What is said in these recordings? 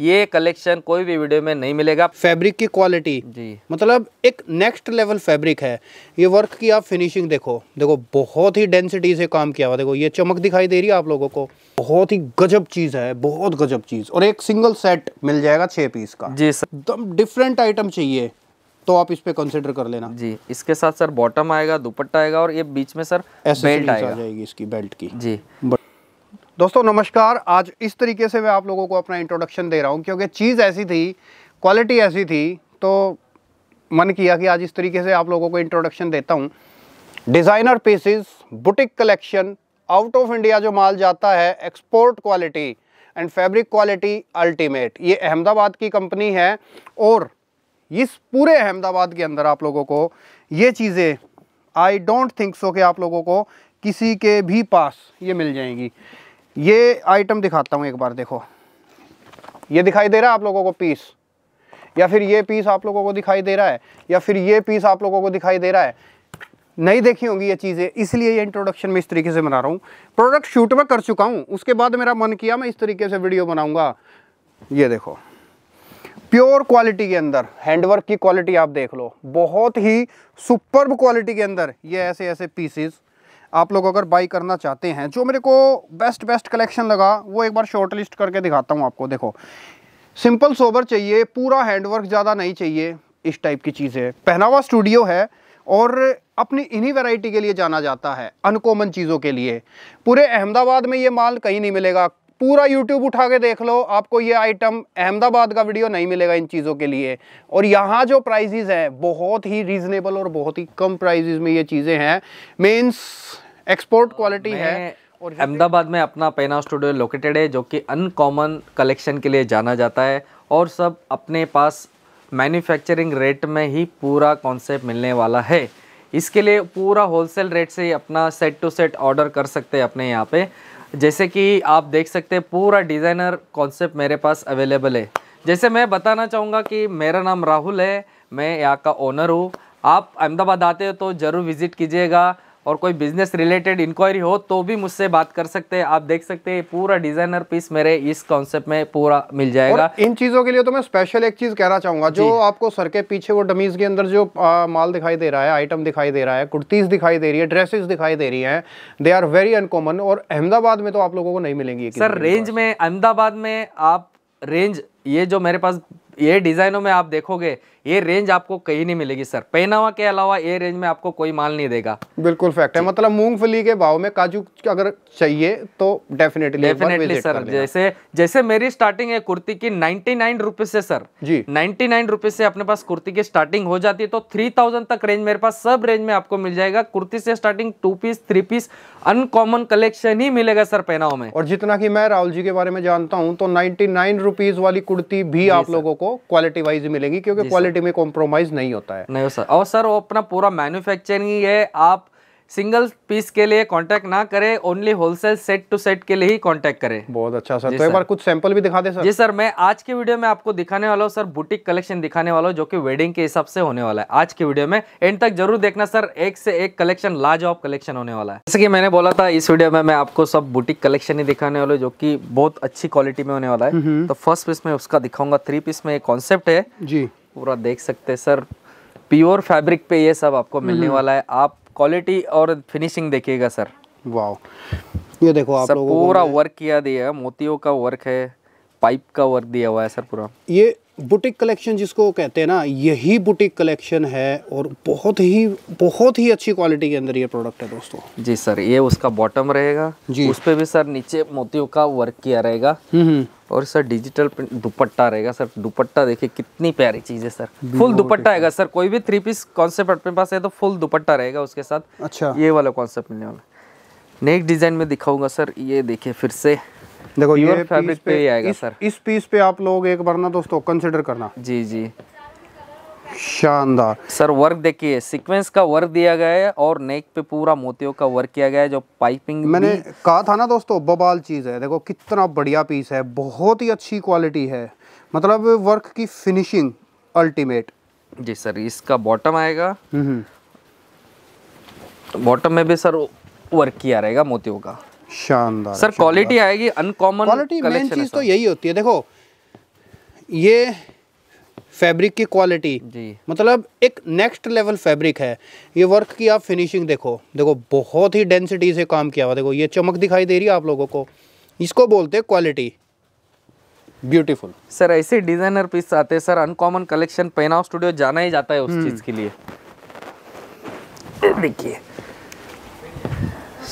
ये कलेक्शन कोई भी वीडियो में नहीं मिलेगा फैब्रिक की क्वालिटी जी मतलब एक नेक्स्ट लेवल फैब्रिक है ये वर्क की आप फिनिशिंग देखो देखो बहुत ही डेंसिटी से काम किया हुआ देखो ये चमक दिखाई दे रही है आप लोगों को बहुत ही गजब चीज़ है बहुत गजब चीज़ और एक सिंगल सेट मिल जाएगा छह पीस का जी सर एकदम डिफरेंट आइटम चाहिए तो आप इस पे कंसिडर कर लेना जी इसके साथ सर बॉटम आएगा दुपट्टा आएगा और ये बीच में सर बेल्ट आएगा जाएगी इसकी बेल्ट की जी दोस्तों नमस्कार आज इस तरीके से मैं आप लोगों को अपना इंट्रोडक्शन दे रहा हूँ क्योंकि चीज़ ऐसी थी क्वालिटी ऐसी थी तो मन किया कि आज इस तरीके से आप लोगों को इंट्रोडक्शन देता हूँ designer pieces boutique collection out of India जो माल जाता है export quality and fabric quality ultimate ये अहमदाबाद की कंपनी है और इस पूरे अहमदाबाद के अंदर आप लोगों को ये चीज़ें आई डोंट थिंक सो कि आप लोगों को किसी के भी पास ये मिल जाएंगी ये आइटम दिखाता हूँ एक बार देखो ये दिखाई दे रहा है आप लोगों को पीस या फिर ये पीस आप लोगों को दिखाई दे रहा है या फिर ये पीस आप लोगों को दिखाई दे रहा है नहीं देखी होंगी ये चीज़ें इसलिए ये इंट्रोडक्शन में इस तरीके से बना रहा हूँ प्रोडक्ट शूट में कर चुका हूँ उसके बाद मेरा मन किया मैं इस तरीके से वीडियो बनाऊँगा ये देखो प्योर क्वालिटी के अंदर हैंडवर्क की क्वालिटी आप देख लो बहुत ही सुपर्ब क्वालिटी के अंदर ये ऐसे ऐसे पीसेस आप लोग अगर बाई करना चाहते हैं जो मेरे को बेस्ट बेस्ट कलेक्शन लगा वो एक बार शॉर्ट लिस्ट करके दिखाता हूँ आपको देखो सिंपल सोबर चाहिए पूरा हैंडवर्क ज़्यादा नहीं चाहिए इस टाइप की चीज़ें पहनावा स्टूडियो है और अपनी इन्हीं वैरायटी के लिए जाना जाता है अनकॉमन चीज़ों के लिए पूरे अहमदाबाद में ये माल कहीं नहीं मिलेगा पूरा यूट्यूब उठा के देख लो आपको ये आइटम अहमदाबाद का वीडियो नहीं मिलेगा इन चीज़ों के लिए और यहाँ जो प्राइजेज़ हैं बहुत ही रीज़नेबल और बहुत ही कम प्राइजेज़ में ये चीज़ें हैं मीन्स एक्सपोर्ट क्वालिटी है और अहमदाबाद में अपना पेना स्टूडियो लोकेटेड है जो कि अनकॉमन कलेक्शन के लिए जाना जाता है और सब अपने पास मैन्युफैक्चरिंग रेट में ही पूरा कॉन्सेप्ट मिलने वाला है इसके लिए पूरा होलसेल रेट से ही अपना सेट टू सेट ऑर्डर कर सकते हैं अपने यहाँ पे जैसे कि आप देख सकते हैं पूरा डिज़ाइनर कॉन्सेप्ट मेरे पास अवेलेबल है जैसे मैं बताना चाहूँगा कि मेरा नाम राहुल है मैं यहाँ का ओनर हूँ आप अहमदाबाद आते हो तो ज़रूर विज़िट कीजिएगा और कोई बिज़नेस रिलेटेड इंक्वायरी हो तो भी मुझसे बात कर सकते हैं आप देख सकते हैं पूरा डिज़ाइनर पीस मेरे इस कॉन्सेप्ट में पूरा मिल जाएगा इन चीज़ों के लिए तो मैं स्पेशल एक चीज़ कहना चाहूंगा जो आपको सर के पीछे वो डमीज़ के अंदर जो आ, माल दिखाई दे रहा है आइटम दिखाई दे रहा है कुर्तीज़ दिखाई दे रही है ड्रेसेस दिखाई दे रही है दे आर वेरी अनकॉमन और अहमदाबाद में तो आप लोगों को नहीं मिलेंगी सर रेंज में अहमदाबाद में आप रेंज ये जो मेरे पास ये डिज़ाइनों में आप देखोगे ये रेंज आपको कहीं नहीं मिलेगी सर पहनावा के अलावा ये रेंज में आपको कोई माल नहीं देगा बिल्कुल फैक्ट है मतलब मूंगफली के भाव में काजू अगर चाहिए तो डेफिनेटली डेफिनेटली सर जैसे जैसे मेरी स्टार्टिंग है कुर्ती की नाइनटी नाइन रुपीज से सर जी नाइनटी नाइन रुपीज से अपने पास कुर्ती की स्टार्टिंग हो जाती है तो थ्री थाउजेंड तक रेंज मेरे पास सब रेंज में आपको मिल जाएगा कुर्ती से starting two piece three piece uncommon collection ही मिलेगा सर पहनाओ में और जितना की मैं राहुल जी के बारे में जानता हूँ तो नाइनटी नाइन रुपीज वाली कुर्ती भी आप लोगों को क्वालिटी वाइज मिलेगी क्योंकि क्वालिटी क्वालिटी में कॉम्प्रोमाइज नहीं होता है नहीं सर और सर वो अपना पूरा मैन्युफैक्चरिंग ही है आप सिंगल पीस के लिए कांटेक्ट ना करें only wholesale set to set के लिए ही कांटेक्ट करें बहुत अच्छा सर तो एक बार कुछ सैंपल भी दिखा दे सर जी सर मैं आज के वीडियो में आपको दिखाने वाला हूँ सर बुटीक कलेक्शन दिखाने वाला हूँ जो कि वेडिंग के हिसाब से होने वाला है आज के वीडियो में एंड तक जरूर देखना सर एक से एक कलेक्शन लाजवाब कलेक्शन होने वाला है जैसे कि मैंने बोला था इस वीडियो में मैं आपको सब बुटीक कलेक्शन ही दिखाने वाला हूँ जो की बहुत अच्छी क्वालिटी में होने वाला है हम्म। तो फर्स्ट पीस में उसका दिखाऊंगा थ्री पीस में एक कॉन्सेप्ट है जी पूरा देख सकते हैं सर प्योर फैब्रिक पे ये सब आपको मिलने हम्म। वाला है आप क्वालिटी और फिनिशिंग देखिएगा सर वाह ये देखो आप सर लोगों पूरा वर्क किया दिया है मोतियों का वर्क है पाइप का वर्क दिया हुआ है सर पूरा ये बुटीक कलेक्शन जिसको कहते हैं ना यही बुटीक कलेक्शन है और बहुत ही बहुत ही अच्छी क्वालिटी के अंदर ये प्रोडक्ट है दोस्तों जी सर ये उसका बॉटम रहेगा जी उस पर भी सर नीचे मोतियों का वर्क किया रहेगा हम्म, हम्म। और सर डिजिटल दुपट्टा रहेगा सर दुपट्टा देखिए कितनी प्यारी चीज़ है सर फुल दुपट्टा आएगा सर कोई भी थ्री पीस कॉन्सेप्ट अपने पास है तो फुल दुपट्टा रहेगा उसके साथ अच्छा ये वाला कॉन्सेप्ट मिलने वाला नेक्स्ट डिजाइन में दिखाऊंगा सर ये देखिए फिर से देखो ये फैब्रिक पे, पे ही आएगा इस, सर इस पीस पे आप लोग एक बार ना दोस्तों कंसिडर करना जी जी शानदार सर वर्क देखिए सीक्वेंस का वर्क दिया गया है और नेक पे पूरा मोतियों का वर्क किया गया है जो पाइपिंग मैंने कहा था ना दोस्तों बबाल चीज़ है देखो कितना बढ़िया पीस है बहुत ही अच्छी क्वालिटी है मतलब वर्क की फिनिशिंग अल्टीमेट जी सर इसका बॉटम आएगा बॉटम हम्म, हम्म। में भी सर वर्क किया रहेगा मोतियों का शानदार सर क्वालिटी आएगी अनकॉमन क्वालिटी मेन चीज़ तो यही होती है देखो ये फैब्रिक की क्वालिटी जी मतलब एक नेक्स्ट लेवल फैब्रिक है ये वर्क की आप फिनिशिंग देखो देखो बहुत ही डेंसिटी से काम किया हुआ देखो ये चमक दिखाई दे रही है आप लोगों को इसको बोलते हैं क्वालिटी ब्यूटीफुल सर ऐसे डिजाइनर पीस आते हैं सर अनकॉमन कलेक्शन पेनाव स्टूडियो जाना ही जाता है उस हम्म। चीज के लिए देखिए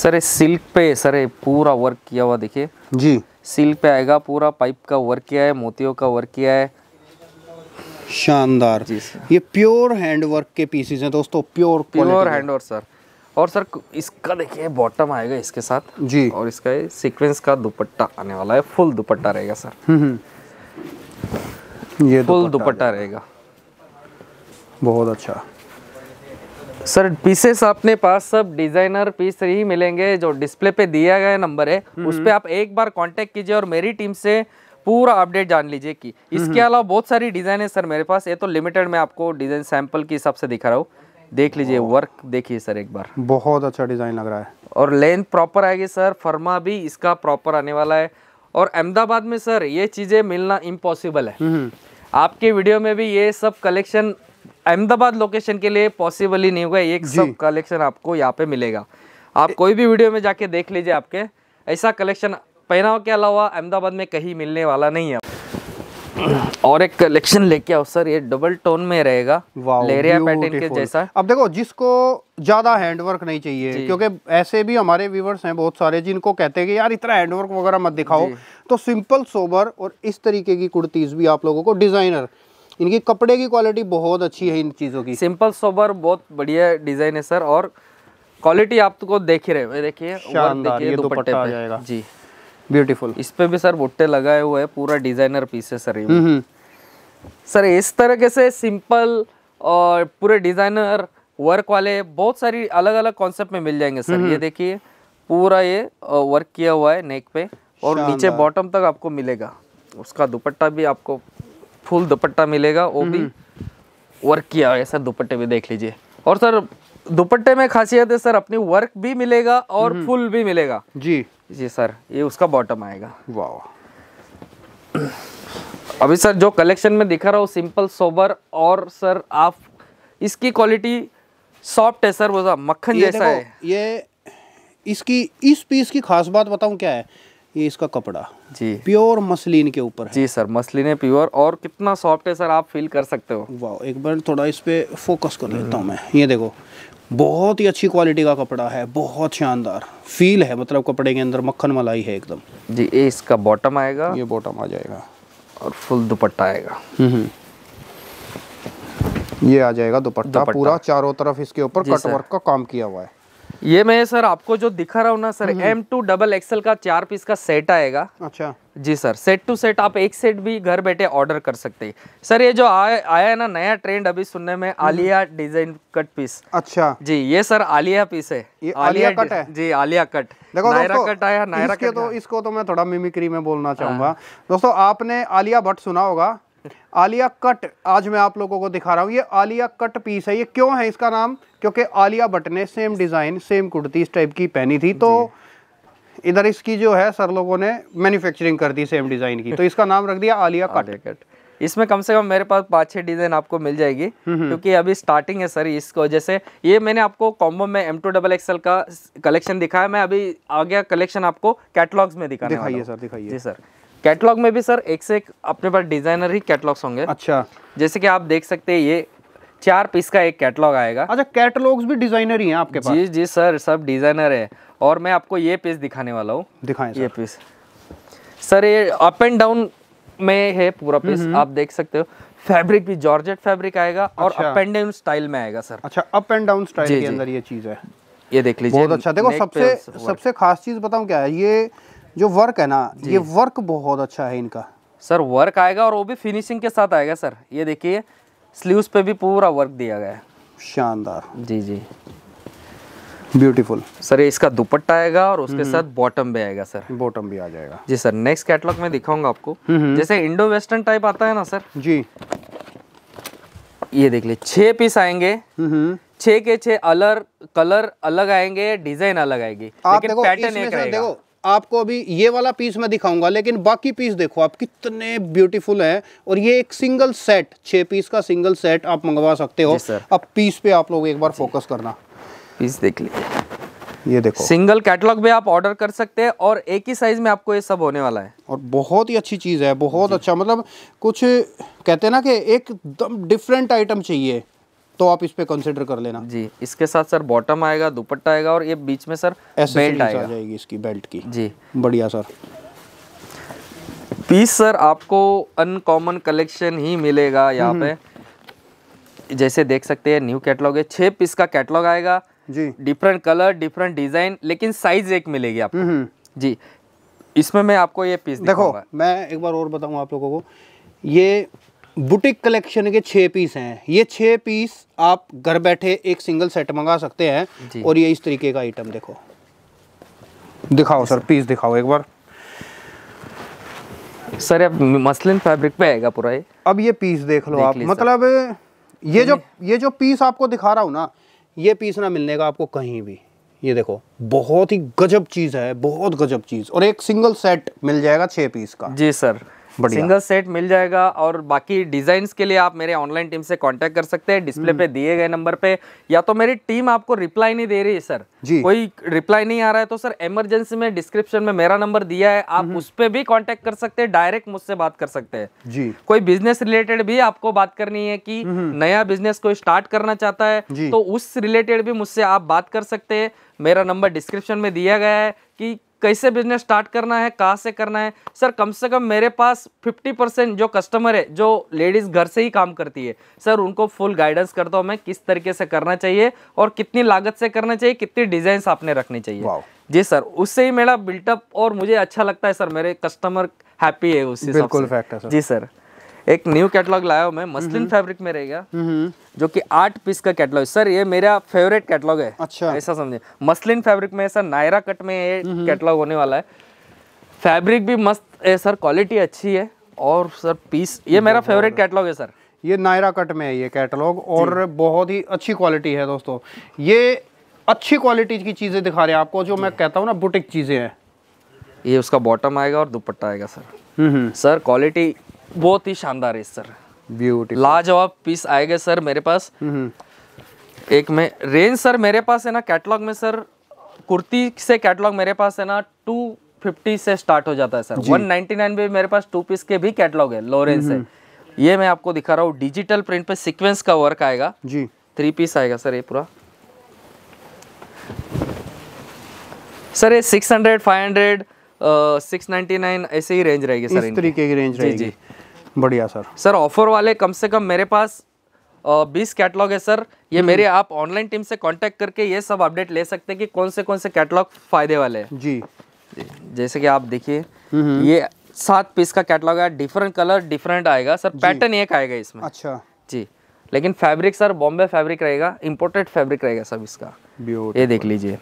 सर सिल्क पे सर पूरा वर्क किया हुआ देखिए जी सिल्क पे आएगा पूरा पाइप का वर्क किया है मोतियों का वर्क किया है शानदार ये प्योर हैंड वर्क के पीसीज हैं दोस्तों pure pure hand work sir और सर इसका देखिए बॉटम आएगा इसके साथ जी और इसका सीक्वेंस का दुपट्टा आने वाला है फुल दुपट्टा रहेगा सर हम्म, हम्म। ये फुल दुपट्टा रहेगा बहुत अच्छा सर पीसेस आपने पास सब डिजाइनर पीस ही मिलेंगे जो डिस्प्ले पे दिया गया नंबर है हम्म। उस पर आप एक बार कांटेक्ट कीजिए और मेरी टीम से पूरा अपडेट जान लीजिए कि इसके अलावा बहुत सारी डिज़ाइन है सर मेरे पास ये तो लिमिटेड में आपको डिज़ाइन सैंपल के हिसाब से दिखा रहा हूँ देख लीजिए वर्क देखिए सर एक बार बहुत अच्छा डिज़ाइन लग रहा है और लेंथ प्रॉपर आएगी सर फर्मा भी इसका प्रॉपर आने वाला है और अहमदाबाद में सर ये चीज़ें मिलना इम्पॉसिबल है आपके वीडियो में भी ये सब कलेक्शन अहमदाबाद लोकेशन के लिए पॉसिबल ही नहीं होगा एक सब कलेक्शन आपको यहाँ पे मिलेगा आप कोई भी वीडियो में जाके देख लीजिए आपके ऐसा कलेक्शन पहनाव के अलावा अहमदाबाद में कहीं मिलने वाला नहीं है और एक कलेक्शन लेके आओ सर ये डबल टोन में रहेगा लेरिया पैटर्न के जैसा अब देखो जिसको ज्यादा हैंडवर्क नहीं चाहिए क्योंकि ऐसे भी हमारे व्यूवर्स हैं बहुत सारे जिनको कहते हैं कि यार इतना हैंडवर्क वगैरह मत दिखाओ तो सिंपल सोबर और इस तरीके की कुर्तीज भी आप लोगों को डिजाइनर इनकी कपड़े की क्वालिटी बहुत अच्छी है इन चीज़ों की सिंपल सोबर बहुत बढ़िया डिजाइन है सर और क्वालिटी आप तो देख ही रहे देखिए जी ब्यूटीफुल इस पे भी सर बुट्टे लगाए हुए हैं पूरा डिजाइनर पीस है सर ये सर इस तरह से सिंपल और पूरे डिजाइनर वर्क वाले बहुत सारी अलग अलग कॉन्सेप्ट में मिल जाएंगे सर हम्म, ये हम्म। देखिए पूरा ये वर्क किया हुआ है नेक पे और नीचे बॉटम तक आपको मिलेगा उसका दुपट्टा भी आपको फुल दुपट्टा मिलेगा वो भी वर्क हम्म, किया हुआ है सर दुपट्टे भी देख लीजिए और सर दुपट्टे में खासियत है सर अपनी वर्क भी मिलेगा और फुल भी मिलेगा जी जी सर ये उसका बॉटम आएगा वाह अभी सर जो कलेक्शन में दिखा रहा हूँ सिंपल सोबर और सर आप इसकी क्वालिटी सॉफ्ट है सर वो मक्खन जैसा है ये इसकी इस पीस की खास बात बताऊँ क्या है ये इसका कपड़ा जी प्योर मसलिन के ऊपर जी सर मसलिन है प्योर और कितना सॉफ्ट है सर आप फील कर सकते हो वाह एक बार थोड़ा इस पे फोकस कर लेता हूँ मैं ये देखो बहुत ही अच्छी क्वालिटी का कपड़ा है बहुत शानदार फील है मतलब कपड़े के अंदर मक्खन मलाई है एकदम जी ये इसका बॉटम आएगा ये बॉटम आ जाएगा और फुल दुपट्टा आएगा हम्म, हम्म। ये आ जाएगा दुपट्टा पूरा चारों तरफ इसके ऊपर कटवर्क का काम किया हुआ है ये मैं सर आपको जो दिखा रहा हूँ ना sir M to double XL का चार पीस का सेट आएगा अच्छा जी सर सेट टू सेट आप एक सेट भी घर बैठे ऑर्डर कर सकते हैं सर ये जो आ, आया है ना नया ट्रेंड अभी सुनने में हम्म। आलिया डिजाइन कट पीस अच्छा जी ये सर आलिया पीस है ये आलिया, कट है जी आलिया कट देखो नायरा कट आया नायरा कट तो इसको तो मैं थोड़ा मिमिक्री में बोलना हाँ। चाहूंगा दोस्तों आपने आलिया भट्ट सुना होगा आलिया कट आज मैं आप लोगों को दिखा रहा हूँ ये आलिया कट पीस है ये क्यों है इसका नाम क्योंकि आलिया भट्ट ने सेम डिज़ाइन सेम कुर्ती इस टाइप की पहनी थी तो इधर इसकी जो है सर लोगों ने मैन्युफैक्चरिंग कर दी सेम डिज़ाइन की तो इसका नाम रख दिया आलिया कट कट इसमें कम से कम मेरे पास पाँच छः डिज़ाइन आपको मिल जाएगी हम्म, हम्म। क्योंकि अभी स्टार्टिंग है सर इसको जैसे ये मैंने आपको कॉम्बो में एम टू डबल एक्सएल का कलेक्शन दिखाया मैं अभी आ गया कलेक्शन आपको कैटलॉग्स में दिखा दिखाइए सर दिखाइए जी सर कैटलॉग में भी सर एक से एक अपने पास डिजाइनर ही कैटलॉग्स होंगे अच्छा जैसे कि आप देख सकते हैं ये चार पीस का एक कैटलॉग आएगा अच्छा कैटलॉग्स भी डिजाइनर ही हैं आपके पास जी जी सर सब डिजाइनर है और मैं आपको ये पीस दिखाने वाला हूँ दिखाएं ये पीस सर ये अप एंड डाउन में है पूरा पीस आप देख सकते हो फैब्रिक भी जॉर्जेट फैब्रिक आएगा और अप एंड डाउन स्टाइल में आएगा सर अच्छा अप एंड डाउन स्टाइल के अंदर ये चीज है ये देख लीजिए बहुत अच्छा देखो सबसे सबसे खास चीज बताऊं क्या है ये जो वर्क है ना ये वर्क बहुत अच्छा है इनका सर वर्क आएगा और वो भी फिनिशिंग के साथ आएगा सर ये देखिए स्लीव्स पे भी पूरा वर्क दिया गया है शानदार जी जी ब्यूटीफुल सर इसका दुपट्टा आएगा और उसके हम्म। साथ बॉटम भी आएगा सर बॉटम भी आ जाएगा जी सर नेक्स्ट कैटलॉग में दिखाऊंगा आपको हम्म, हम्म। जैसे इंडो वेस्टर्न टाइप आता है ना सर जी ये देख ली छः पीस आएंगे छः के छः अलर कलर अलग आएंगे डिजाइन अलग आएगी लेकिन पैटर्न एक रहेगा देखो आपको अभी ये वाला पीस मैं दिखाऊंगा लेकिन बाकी पीस देखो आप कितने ब्यूटीफुल हैं और ये एक सिंगल सेट छः पीस का सिंगल सेट आप मंगवा सकते हो अब पीस पे आप लोग एक बार फोकस करना पीस देख लीजिए ये देखो सिंगल कैटलॉग में आप ऑर्डर कर सकते हैं और एक ही साइज में आपको ये सब होने वाला है और बहुत ही अच्छी चीज़ है बहुत अच्छा मतलब कुछ कहते हैं ना कि एकदम डिफरेंट आइटम चाहिए तो आप इस पे कंसिडर कर लेना जी इसके साथ सर बॉटम आएगा दुपट्टा आएगा और ये बीच में सर बेल्ट आ जाएगी इसकी बेल्ट की जी बढ़िया सर पीस सर आपको अनकॉमन कलेक्शन ही मिलेगा यहाँ हम्म, पे हम्म। जैसे देख सकते हैं न्यू कैटलॉग है छह पीस का कैटलॉग आएगा जी डिफरेंट कलर डिफरेंट डिजाइन लेकिन साइज एक मिलेगी आपको हम्म, जी इसमें मैं आपको ये पीस देखो मैं एक बार और बताऊँ आप लोगों को ये बुटीक कलेक्शन के छः पीस हैं ये छः पीस आप घर बैठे एक सिंगल सेट मंगा सकते हैं और ये इस तरीके का आइटम देखो दिखाओ सर पीस दिखाओ एक बार सर अब मसलिन फैब्रिक पे आएगा पूरा ये अब ये पीस देख लो देख आप मतलब ये जो ये जो पीस आपको दिखा रहा हूँ ना ये पीस ना मिलने का आपको कहीं भी ये देखो बहुत ही गजब चीज़ है बहुत गजब चीज़ और एक सिंगल सेट मिल जाएगा छह पीस का जी सर सिंगल सेट मिल जाएगा और बाकी डिजाइन के लिए आप मेरे ऑनलाइन टीम से कॉन्टेक्ट कर सकते हैं डिस्प्ले हम्म। पे दिए गए नंबर पे या तो मेरी टीम आपको रिप्लाई नहीं दे रही है सर जी कोई रिप्लाई नहीं आ रहा है तो सर इमरजेंसी में डिस्क्रिप्शन में मेरा नंबर दिया है आप हम्म। उस पर भी कॉन्टेक्ट कर सकते हैं डायरेक्ट मुझसे बात कर सकते हैं जी कोई बिजनेस रिलेटेड भी आपको बात करनी है की हम्म, नया बिजनेस कोई स्टार्ट करना चाहता है तो उस रिलेटेड भी मुझसे आप बात कर सकते हैं मेरा नंबर डिस्क्रिप्शन में दिया गया है कि कैसे बिजनेस स्टार्ट करना है कहाँ से करना है सर कम से कम मेरे पास 50 परसेंट जो कस्टमर है जो लेडीज़ घर से ही काम करती है सर उनको फुल गाइडेंस करता हूँ मैं किस तरीके से करना चाहिए और कितनी लागत से करना चाहिए कितनी डिज़ाइन आपने रखनी चाहिए जी सर उससे ही मेरा बिल्टअप और मुझे अच्छा लगता है सर मेरे कस्टमर हैप्पी है उससे बिल्कुल फैक्ट है सर जी सर एक न्यू कैटलॉग लाया हूँ मैं मस्लिन फैब्रिक हम्म। में रहेगा हम्म। जो कि आठ पीस का कैटलॉग सर ये मेरा फेवरेट कैटलॉग है अच्छा ऐसा समझे मस्लिन फैब्रिक में ऐसा नायरा कट में ये कैटलॉग हम्म। होने वाला है फैब्रिक भी मस्त है सर क्वालिटी अच्छी है और सर पीस ये मेरा फेवरेट कैटलॉग है सर ये नायरा कट में है ये कैटलॉग और बहुत ही अच्छी क्वालिटी है दोस्तों ये अच्छी क्वालिटी की चीज़ें दिखा रहे हैं आपको जो मैं कहता हूँ ना बुटिक चीज़ें हैं ये उसका बॉटम आएगा और दुपट्टा आएगा सर सर क्वालिटी बहुत ही शानदार है सर ब्यूटी लाजवाब पीस आएगा सर मेरे पास हम्म। एक में रेंज सर मेरे पास है ना कैटलॉग में सर कुर्ती से कैटलॉग मेरे पास है ना टू फिफ्टी से स्टार्ट हो जाता है सर वन नाइनटी नाइन भी मेरे पास टू पीस के भी कैटलॉग है लोरेंस रेंज से हम्म। ये मैं आपको दिखा रहा हूँ डिजिटल प्रिंट पे सीक्वेंस का वर्क आएगा जी थ्री पीस आएगा सर ये पूरा सर ये six hundred five hundred six ninety nine ऐसे ही रेंज रहेगी सर इस तरीके की रेंज रहेगी जी, जी बढ़िया सर सर ऑफर वाले कम से कम मेरे पास बीस कैटलॉग है सर ये मेरे आप ऑनलाइन टीम से कांटेक्ट करके ये सब अपडेट ले सकते हैं कि कौन से कौन से कैटलॉग फायदे वाले हैं जी जैसे कि आप देखिए हम्म, हम्म। ये सात पीस का कैटलॉग है डिफरेंट कलर डिफरेंट आएगा सर पैटर्न एक आएगा इसमें अच्छा जी लेकिन फैब्रिक सर बॉम्बे फैब्रिक रहेगा इम्पोर्टेड फैब्रिक रहेगा सब इसका ये देख लीजिए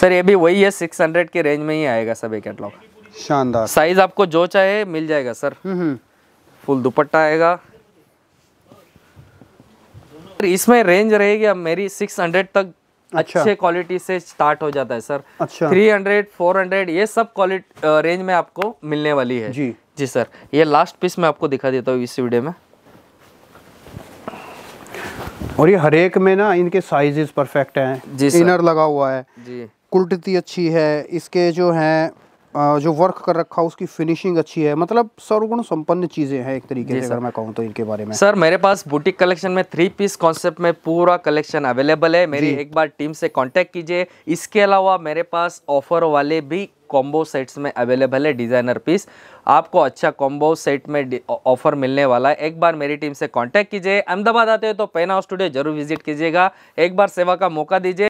सर ये भी वही है सिक्स हंड्रेड के रेंज में ही आएगा सब ये कैटलॉग शानदार साइज आपको जो चाहे मिल जाएगा सर हम्म, फुल दुपट्टा आएगा इसमें रेंज रहेगी अब मेरी 600 तक अच्छा। अच्छे क्वालिटी से स्टार्ट हो जाता है सर अच्छा 300 400 ये सब क्वालिटी रेंज में आपको मिलने वाली है जी जी सर ये लास्ट पीस मैं आपको दिखा देता हूँ इस वीडियो में और ये हर एक में ना इनके साइजेस परफेक्ट हैं जी इनर लगा हुआ है जी कुलटती अच्छी है इसके जो हैं जो वर्क कर रखा उसकी फिनिशिंग अच्छी है मतलब सर्वगुण संपन्न चीज़ें हैं एक तरीके से अगर मैं कहूँ तो इनके बारे में सर मेरे पास बुटीक कलेक्शन में थ्री पीस कॉन्सेप्ट में पूरा कलेक्शन अवेलेबल है मेरी एक बार टीम से कांटेक्ट कीजिए इसके अलावा मेरे पास ऑफर वाले भी कॉम्बो सेट्स में अवेलेबल है डिज़ाइनर पीस आपको अच्छा कॉम्बो सेट में ऑफर मिलने वाला है एक बार मेरी टीम से कांटेक्ट कीजिए अहमदाबाद आते हो तो पेना स्टूडियो जरूर विजिट कीजिएगा एक बार सेवा का मौका दीजिए